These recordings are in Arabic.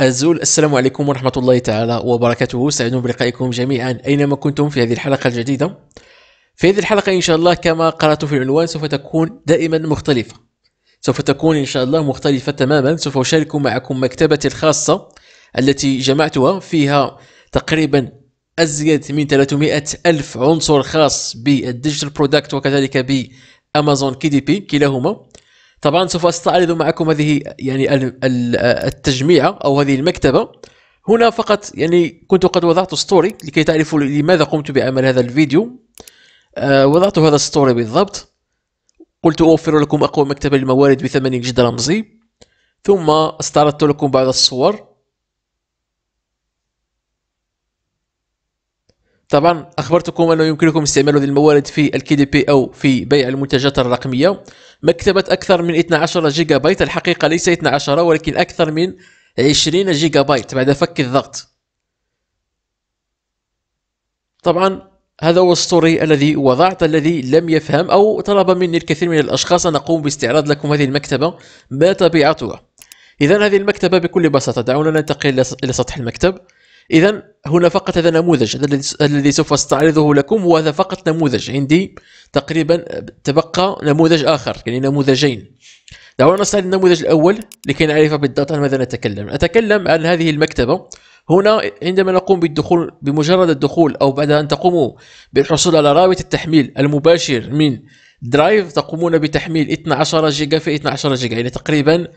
أزول السلام عليكم ورحمة الله تعالى وبركاته سعيد بلقائكم جميعا أينما كنتم في هذه الحلقة الجديدة في هذه الحلقة إن شاء الله كما قرأت في العنوان سوف تكون دائما مختلفة سوف تكون إن شاء الله مختلفة تماما سوف أشارك معكم مكتبتي الخاصة التي جمعتها فيها تقريبا أزيد من 300 ألف عنصر خاص بالديجيتال برودكت وكذلك بأمازون كي دي بي كلاهما طبعا سوف استعرض معكم هذه يعني التجميعه او هذه المكتبه هنا فقط يعني كنت قد وضعت ستوري لكي تعرفوا لماذا قمت بعمل هذا الفيديو آه، وضعت هذا الستوري بالضبط قلت اوفر لكم اقوى مكتبه للموارد بثمن جد رمزي ثم استعرضت لكم بعض الصور طبعا اخبرتكم انه يمكنكم استعمال هذه الموارد في الكي دي بي او في بيع المنتجات الرقميه مكتبه اكثر من 12 جيجا بايت الحقيقه ليس 12 ولكن اكثر من 20 جيجا بايت بعد فك الضغط طبعا هذا هو السطوري الذي وضعت الذي لم يفهم او طلب مني الكثير من الاشخاص ان اقوم باستعراض لكم هذه المكتبه ما طبيعتها اذا هذه المكتبه بكل بساطه دعونا ننتقل الى سطح المكتب اذا هنا فقط هذا نموذج الذي سوف استعرضه لكم هو هذا فقط نموذج عندي تقريبا تبقى نموذج اخر يعني نموذجين دعونا نستعرض النموذج الاول لكي نعرف بالضبط عن ماذا نتكلم نتكلم عن هذه المكتبه هنا عندما نقوم بالدخول بمجرد الدخول او بعد ان تقوموا بالحصول على رابط التحميل المباشر من درايف تقومون بتحميل 12 جيجا في 12 جيجا يعني تقريبا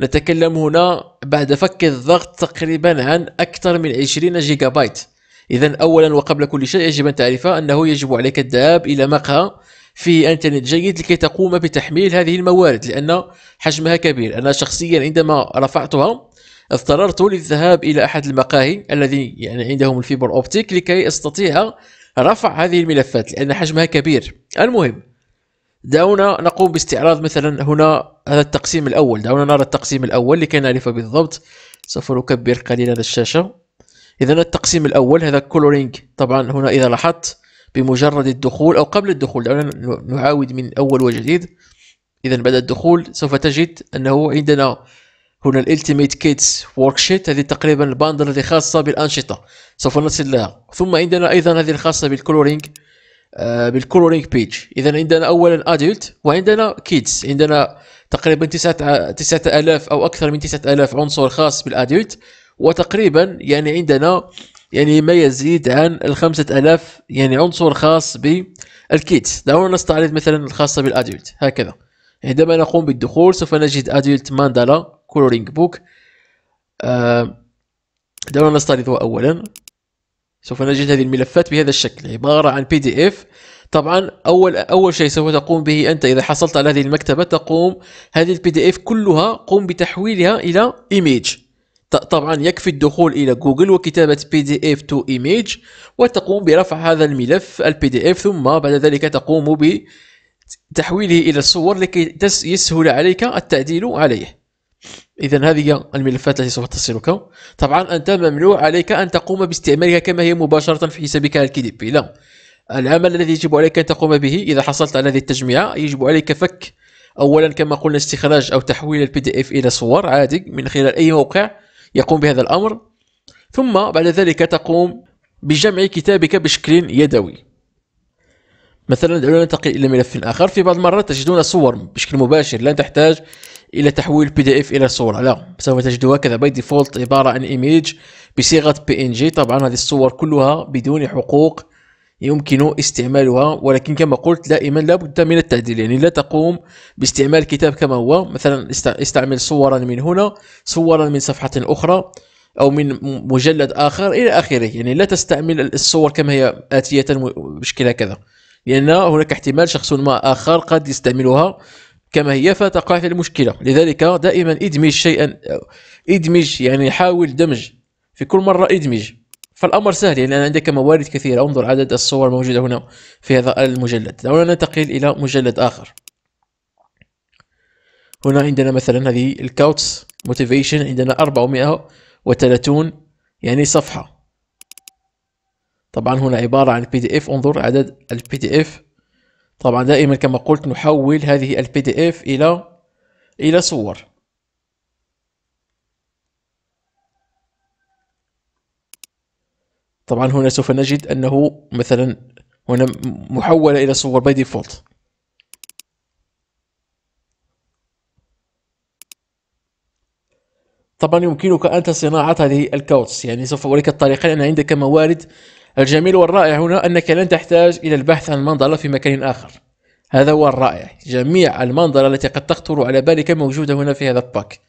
نتكلم هنا بعد فك الضغط تقريبا عن أكثر من 20 جيجا بايت إذا أولا وقبل كل شيء يجب أن تعرف أنه يجب عليك الذهاب إلى مقهى فيه انترنت جيد لكي تقوم بتحميل هذه الموارد لأن حجمها كبير أنا شخصيا عندما رفعتها اضطررت للذهاب إلى أحد المقاهي الذي يعني عندهم الفيبر أوبتيك لكي أستطيع رفع هذه الملفات لأن حجمها كبير المهم دعونا نقوم باستعراض مثلا هنا هذا التقسيم الأول دعونا نرى التقسيم الأول لكي نعرف بالضبط سوف نكبر قليلا الشاشة إذا التقسيم الأول هذا كولورينج طبعا هنا إذا لاحظت بمجرد الدخول أو قبل الدخول دعونا نعاود من أول وجديد إذا بعد الدخول سوف تجد أنه عندنا هنا الالتيميت كيتس وركشيت هذه تقريبا الباندل هذه خاصه بالانشطه سوف نصل لها ثم عندنا ايضا هذه الخاصه بالكلورينج بالكولورينج بيج اذا عندنا اولا ادلت وعندنا كيدز عندنا تقريبا 9000 او اكثر من 9000 عنصر خاص بالادلت وتقريبا يعني عندنا يعني ما يزيد عن ال 5000 يعني عنصر خاص بالكيدز دعونا نستعرض مثلا الخاصه بالادلت هكذا عندما نقوم بالدخول سوف نجد ادلت ماندالا كولورينج بوك دعونا نستعرضها اولا سوف نجد هذه الملفات بهذا الشكل عبارة عن بي دي اف طبعا اول اول شيء سوف تقوم به انت اذا حصلت على هذه المكتبه تقوم هذه البي دي اف كلها قم بتحويلها الى ايميج طبعا يكفي الدخول الى جوجل وكتابه بي دي اف تو ايميج وتقوم برفع هذا الملف البي دي اف ثم بعد ذلك تقوم بتحويله الى الصور لكي يسهل عليك التعديل عليه إذا هذه الملفات التي سوف تصلك طبعا أنت ممنوع عليك أن تقوم باستعمالها كما هي مباشرة في حسابك الكي دي بي لا العمل الذي يجب عليك أن تقوم به إذا حصلت على هذه التجميعة يجب عليك فك أولا كما قلنا استخراج أو تحويل البي دي إف إلى صور عادي من خلال أي موقع يقوم بهذا الأمر ثم بعد ذلك تقوم بجمع كتابك بشكل يدوي مثلا دعونا ننتقل الى ملف اخر في بعض المرات تجدون صور بشكل مباشر لا تحتاج الى تحويل بي دي اف الى صوره لا سوف تجدها كذا باي ديفولت عباره عن ايميج بصيغه بي ان جي طبعا هذه الصور كلها بدون حقوق يمكن استعمالها ولكن كما قلت دائما لابد من التعديل يعني لا تقوم باستعمال كتاب كما هو مثلا استعمل صورا من هنا صورا من صفحه اخرى او من مجلد اخر الى اخره يعني لا تستعمل الصور كما هي اتيه بشكل كذا لان هناك احتمال شخص ما اخر قد يستعملها كما هي فتقع المشكلة لذلك دائما ادمج شيئا ادمج يعني حاول دمج في كل مرة ادمج فالأمر سهل لأن يعني عندك موارد كثيرة انظر عدد الصور الموجودة هنا في هذا المجلد دعونا ننتقل إلى مجلد آخر هنا عندنا مثلا هذه الكاوتس موتيفيشن عندنا 430 يعني صفحة طبعا هنا عبارة عن بي دي اف انظر عدد البي دي اف طبعا دائما كما قلت نحول هذه البي دي اف الى الى صور طبعا هنا سوف نجد انه مثلا هنا محولة الى صور باي ديفولت طبعا يمكنك انت صناعة هذه الكوتس يعني سوف اوريك الطريقة لان عندك موارد الجميل والرائع هنا أنك لن تحتاج إلى البحث عن المنظرة في مكان آخر هذا هو الرائع جميع المنظرة التي قد تخطر على بالك موجودة هنا في هذا الباك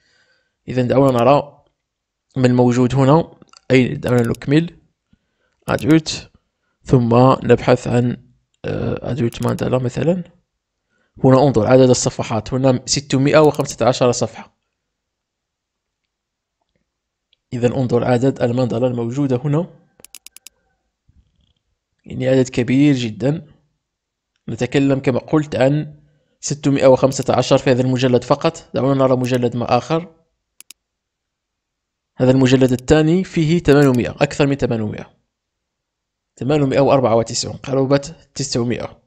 إذا دعونا نرى من موجود هنا أي دعونا نكمل أدوت ثم نبحث عن آه، أدوت ماندالا مثلا هنا انظر عدد الصفحات هنا 615 صفحة إذا انظر عدد الماندالا الموجودة هنا يعني عدد كبير جدا نتكلم كما قلت عن 615 في هذا المجلد فقط دعونا نرى مجلد ما آخر هذا المجلد الثاني فيه 800 أكثر من 800 894 قرابة 900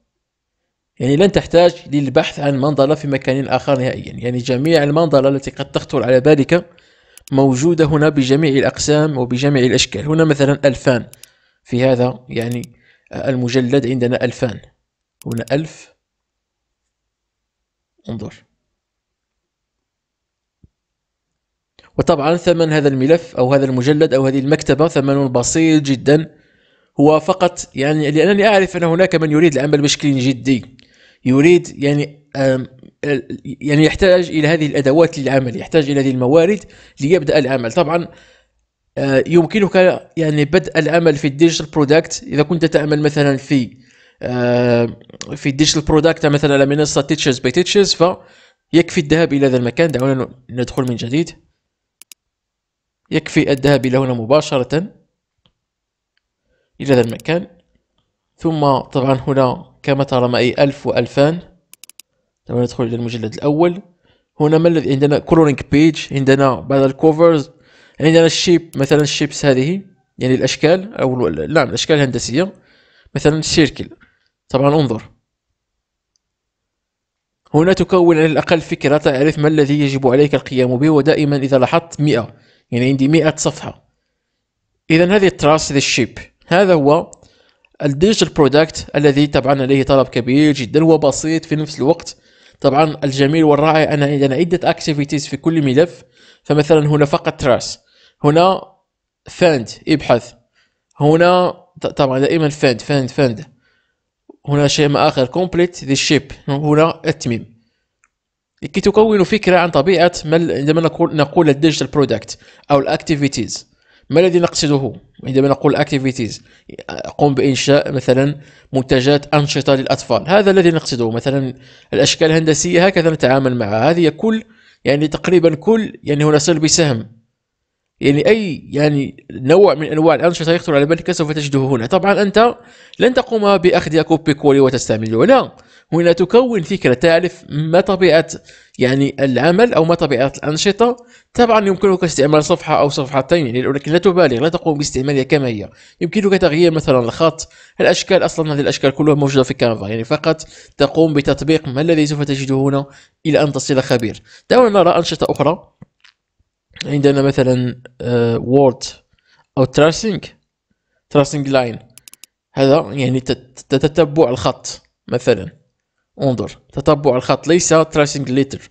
يعني لن تحتاج للبحث عن منظلة في مكان آخر نهائيا يعني جميع المنظلة التي قد تخطر على بالك موجودة هنا بجميع الأقسام وبجميع الأشكال هنا مثلا 2000 في هذا يعني المجلد عندنا ألفان هنا ألف انظر وطبعا ثمن هذا الملف أو هذا المجلد أو هذه المكتبة ثمن بسيط جدا هو فقط يعني لأنني أعرف أن هناك من يريد العمل بشكل جدي يريد يعني يعني يحتاج إلى هذه الأدوات للعمل يحتاج إلى هذه الموارد ليبدأ العمل طبعا آه، يمكنك يعني بدء العمل في الديجيتال برودكت اذا كنت تعمل مثلا في آه، في الديجيتال برودكت مثلا على منصه تيتشرز باي تيتشرز فيكفي الذهاب الى هذا المكان دعونا ندخل من جديد يكفي الذهاب الى هنا مباشره الى هذا المكان ثم طبعا هنا كما ترى معي 1000 و2000 ندخل إلى المجلد الأول هنا ما الذي عندنا كولورينج بيج عندنا بعض الكوفرز عندنا الشيب مثلا الشيبس هذه يعني الأشكال أو نعم الأشكال الهندسية مثلا السيركل طبعا انظر هنا تكون على الأقل فكرة تعرف ما الذي يجب عليك القيام به ودائما إذا لاحظت مئة يعني عندي مئة صفحة إذا هذه التراس هذا الشيب هذا هو الديجيتال برودكت الذي طبعا عليه طلب كبير جدا وبسيط في نفس الوقت طبعا الجميل والرائع أن عندنا عدة اكتيفيتيز في كل ملف فمثلا هنا فقط تراس هنا فاند ابحث هنا طبعا دائما فاند فاند فاند هنا شيء آخر كومبليت ذي شيب هنا التميم لكي تكون فكرة عن طبيعة ما عندما نقول نقول الديجيتال برودكت أو الاكتيفيتيز ما الذي نقصده عندما نقول اكتيفيتيز قم بإنشاء مثلا منتجات أنشطة للأطفال هذا الذي نقصده مثلا الأشكال الهندسية هكذا نتعامل معها هذه كل يعني تقريبا كل يعني هنا سلبي بسهم يعني اي يعني نوع من انواع الانشطه يخطر على بالك سوف تجده هنا طبعا انت لن تقوم باخذ كوبي كولي وتستعمله لا هنا تكون فكره تعرف ما طبيعه يعني العمل او ما طبيعه الانشطه طبعا يمكنك استعمال صفحه او صفحتين ولكن يعني لا تبالغ لا تقوم باستعمالها كما هي يمكنك تغيير مثلا الخط الاشكال اصلا هذه الاشكال كلها موجوده في كانفا يعني فقط تقوم بتطبيق ما الذي سوف تجده هنا الى ان تصل خبير دعونا نرى انشطه اخرى عندنا مثلا وورد آه، او تراسينج تراسينج لاين هذا يعني تتبع الخط مثلا انظر تتبع الخط ليس تراسينج ليتر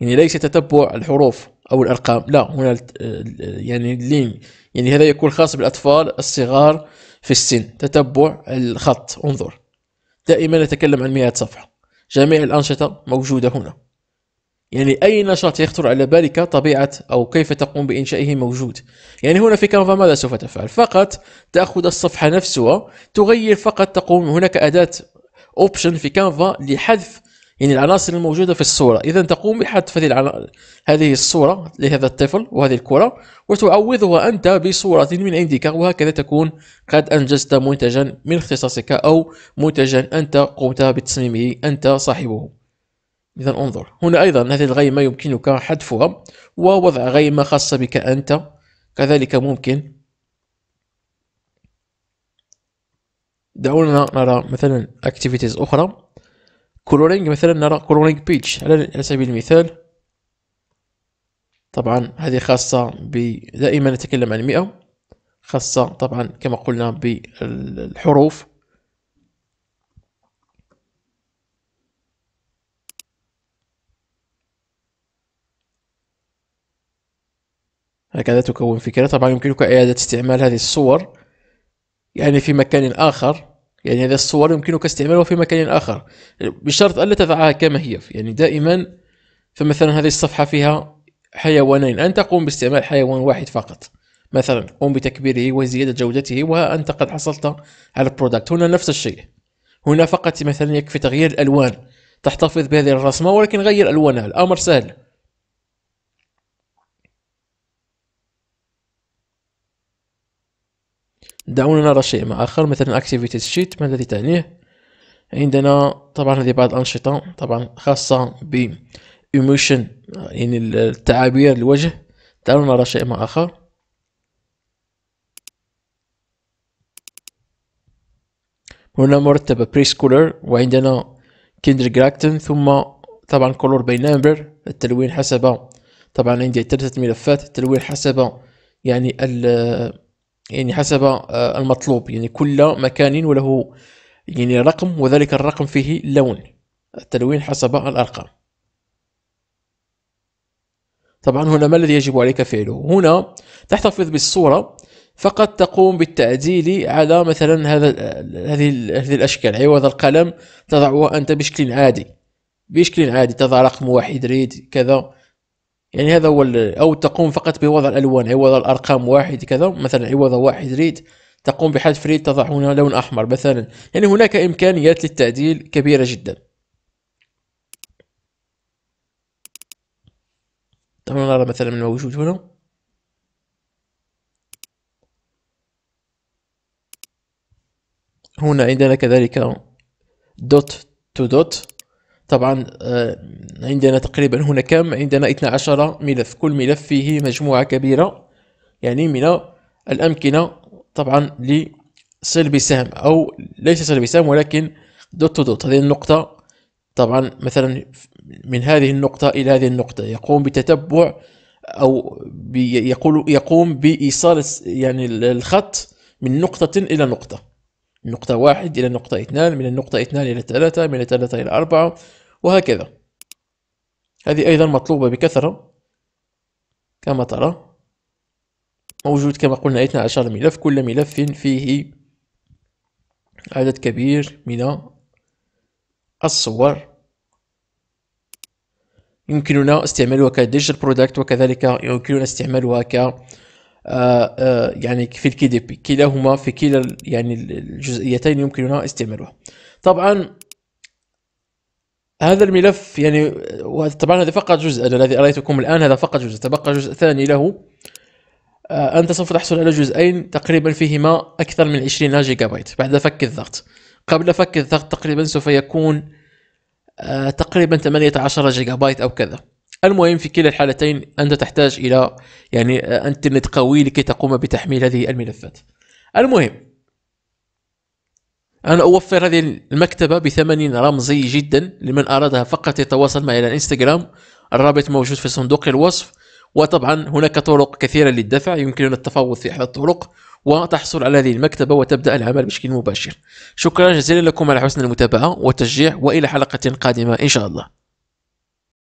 يعني ليس تتبع الحروف او الارقام لا هنا آه، يعني لين يعني هذا يكون خاص بالاطفال الصغار في السن تتبع الخط انظر دائما نتكلم عن مئات صفحه جميع الانشطه موجوده هنا يعني أي نشاط يخطر على بالك طبيعة أو كيف تقوم بإنشائه موجود يعني هنا في كانفا ماذا سوف تفعل فقط تأخذ الصفحة نفسها تغير فقط تقوم هناك أداة اوبشن في كانفا لحذف يعني العناصر الموجودة في الصورة إذا تقوم بحذف هذه هذه الصورة لهذا الطفل وهذه الكرة وتعوضها أنت بصورة من عندك وهكذا تكون قد أنجزت منتجا من اختصاصك أو منتجا أنت قمت بتصميمه أنت صاحبه إذا انظر هنا أيضا هذه الغيمة يمكنك حذفها ووضع غيمة خاصة بك أنت كذلك ممكن دعونا نرى مثلا اكتيفيتيز أخرى كولورينج مثلا نرى كولورينج بيتش على سبيل المثال طبعا هذه خاصة ب دائما نتكلم عن مئة خاصة طبعا كما قلنا بالحروف هكذا تكون فكرة طبعا يمكنك إعادة استعمال هذه الصور يعني في مكان آخر يعني هذه الصور يمكنك استعمالها في مكان آخر بشرط ألا تضعها كما هي يعني دائما فمثلا هذه الصفحة فيها حيوانين أنت تقوم باستعمال حيوان واحد فقط مثلا قم بتكبيره وزيادة جودته وأنت قد حصلت على البرودكت هنا نفس الشيء هنا فقط مثلا يكفي تغيير الألوان تحتفظ بهذه الرسمة ولكن غير ألوانها الأمر سهل دعونا نرى شيء ما آخر مثلا activities sheet ما الذي تعنيه عندنا طبعا هذه بعض الأنشطة طبعا خاصة ب emotion يعني التعابير الوجه دعونا نرى شيء ما آخر هنا مرتبة سكولر وعندنا kindergarten ثم طبعا color by number التلوين حسب طبعا عندي ثلاثة ملفات التلوين حسب يعني ال يعني حسب آه، المطلوب يعني كل مكان وله يعني رقم وذلك الرقم فيه لون التلوين حسب الأرقام طبعا هنا ما الذي يجب عليك فعله هنا تحتفظ بالصورة فقط تقوم بالتعديل على مثلا هذا هذه هذه الاشكال عوض القلم تضعها انت بشكل عادي بشكل عادي تضع رقم واحد ريد كذا يعني هذا هو او تقوم فقط بوضع الالوان عوض الارقام واحد كذا مثلا عوض واحد ريد تقوم بحذف ريد تضع هنا لون احمر مثلا يعني هناك امكانيات للتعديل كبيره جدا طبعا نرى مثلا الموجود هنا هنا عندنا كذلك دوت تو دوت طبعا آه، عندنا تقريبا هنا كم عندنا 12 ملف كل ملف فيه مجموعة كبيرة يعني من الأمكنة طبعا لسلب سهم أو ليس سلب سهم ولكن دوت تو دوت هذه النقطة طبعا مثلا من هذه النقطة إلى هذه النقطة يقوم بتتبع أو يقول يقوم بإيصال يعني الخط من نقطة إلى نقطة نقطة واحد إلى نقطة اثنان من النقطة اثنان إلى ثلاثة من ثلاثة إلى أربعة وهكذا هذه أيضا مطلوبة بكثرة كما ترى موجود كما قلنا 12 ملف كل ملف فيه عدد كبير من الصور يمكننا استعمالها كديجيتال برودكت وكذلك يمكننا استعمالها ك يعني في الكي دي بي كلاهما في كلا يعني الجزئيتين يمكننا استعمالها طبعا هذا الملف يعني طبعا هذا فقط جزء الذي اريتكم الان هذا فقط جزء تبقى جزء ثاني له آه، انت سوف تحصل على جزئين تقريبا فيهما اكثر من 20 جيجا بايت بعد فك الضغط قبل فك الضغط تقريبا سوف يكون آه، تقريبا 18 جيجا بايت او كذا المهم في كلا الحالتين أنت تحتاج إلى يعني أنترنت قوي لكي تقوم بتحميل هذه الملفات المهم أنا أوفر هذه المكتبة بثمن رمزي جدا لمن أرادها فقط يتواصل معي على الانستغرام الرابط موجود في صندوق الوصف وطبعا هناك طرق كثيرة للدفع يمكننا التفاوض في احدى الطرق وتحصل على هذه المكتبة وتبدأ العمل بشكل مباشر شكرا جزيلا لكم على حسن المتابعة والتشجيع وإلى حلقة قادمة إن شاء الله